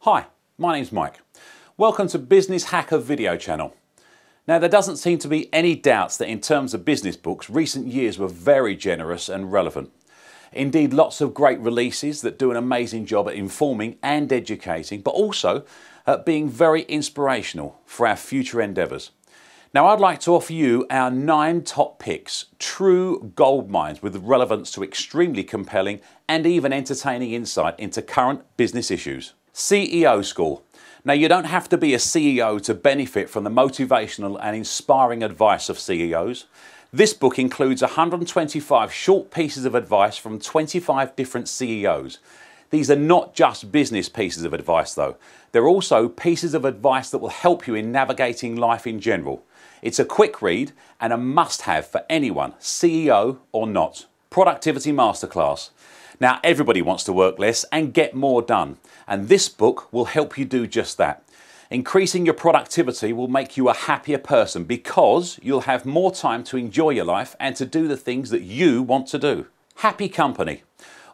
Hi, my name's Mike. Welcome to Business Hacker video channel. Now there doesn't seem to be any doubts that in terms of business books, recent years were very generous and relevant. Indeed, lots of great releases that do an amazing job at informing and educating, but also at being very inspirational for our future endeavours. Now I'd like to offer you our nine top picks, true gold mines with relevance to extremely compelling and even entertaining insight into current business issues. CEO School. Now, you don't have to be a CEO to benefit from the motivational and inspiring advice of CEOs. This book includes 125 short pieces of advice from 25 different CEOs. These are not just business pieces of advice, though. They're also pieces of advice that will help you in navigating life in general. It's a quick read and a must have for anyone, CEO or not. Productivity Masterclass. Now, everybody wants to work less and get more done, and this book will help you do just that. Increasing your productivity will make you a happier person because you'll have more time to enjoy your life and to do the things that you want to do. Happy Company.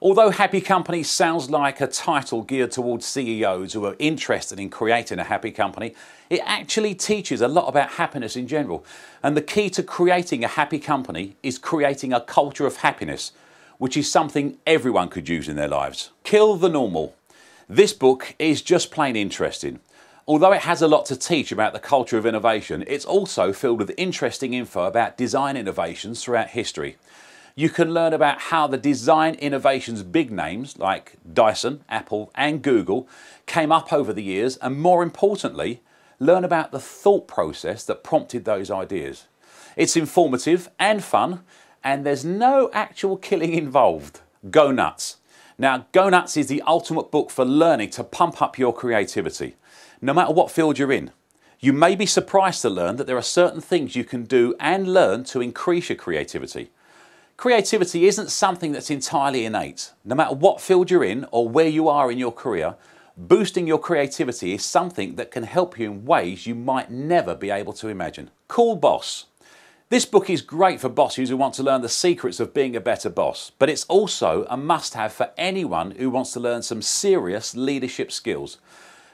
Although Happy Company sounds like a title geared towards CEOs who are interested in creating a happy company, it actually teaches a lot about happiness in general. And the key to creating a happy company is creating a culture of happiness which is something everyone could use in their lives. Kill the Normal. This book is just plain interesting. Although it has a lot to teach about the culture of innovation, it's also filled with interesting info about design innovations throughout history. You can learn about how the design innovations big names like Dyson, Apple and Google came up over the years and more importantly, learn about the thought process that prompted those ideas. It's informative and fun and there's no actual killing involved. Go Nuts. Now, Go Nuts is the ultimate book for learning to pump up your creativity, no matter what field you're in. You may be surprised to learn that there are certain things you can do and learn to increase your creativity. Creativity isn't something that's entirely innate. No matter what field you're in or where you are in your career, boosting your creativity is something that can help you in ways you might never be able to imagine. Cool Boss this book is great for bosses who want to learn the secrets of being a better boss, but it's also a must have for anyone who wants to learn some serious leadership skills.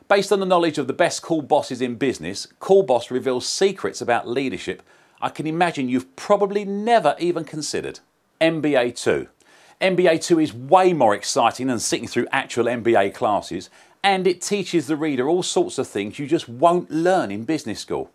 Based on the knowledge of the best cool bosses in business, Cool Boss reveals secrets about leadership I can imagine you've probably never even considered. MBA 2. MBA 2 is way more exciting than sitting through actual MBA classes, and it teaches the reader all sorts of things you just won't learn in business school.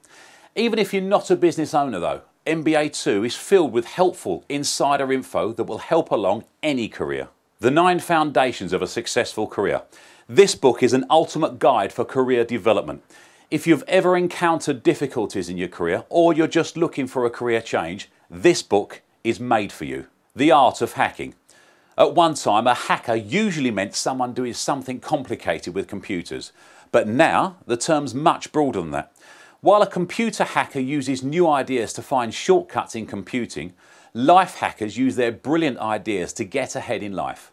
Even if you're not a business owner, though, MBA 2 is filled with helpful insider info that will help along any career. The Nine Foundations of a Successful Career. This book is an ultimate guide for career development. If you've ever encountered difficulties in your career or you're just looking for a career change, this book is made for you. The Art of Hacking. At one time, a hacker usually meant someone doing something complicated with computers, but now the term's much broader than that. While a computer hacker uses new ideas to find shortcuts in computing, life hackers use their brilliant ideas to get ahead in life.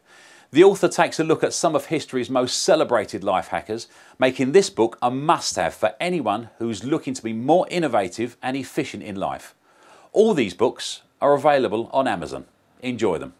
The author takes a look at some of history's most celebrated life hackers, making this book a must have for anyone who's looking to be more innovative and efficient in life. All these books are available on Amazon. Enjoy them.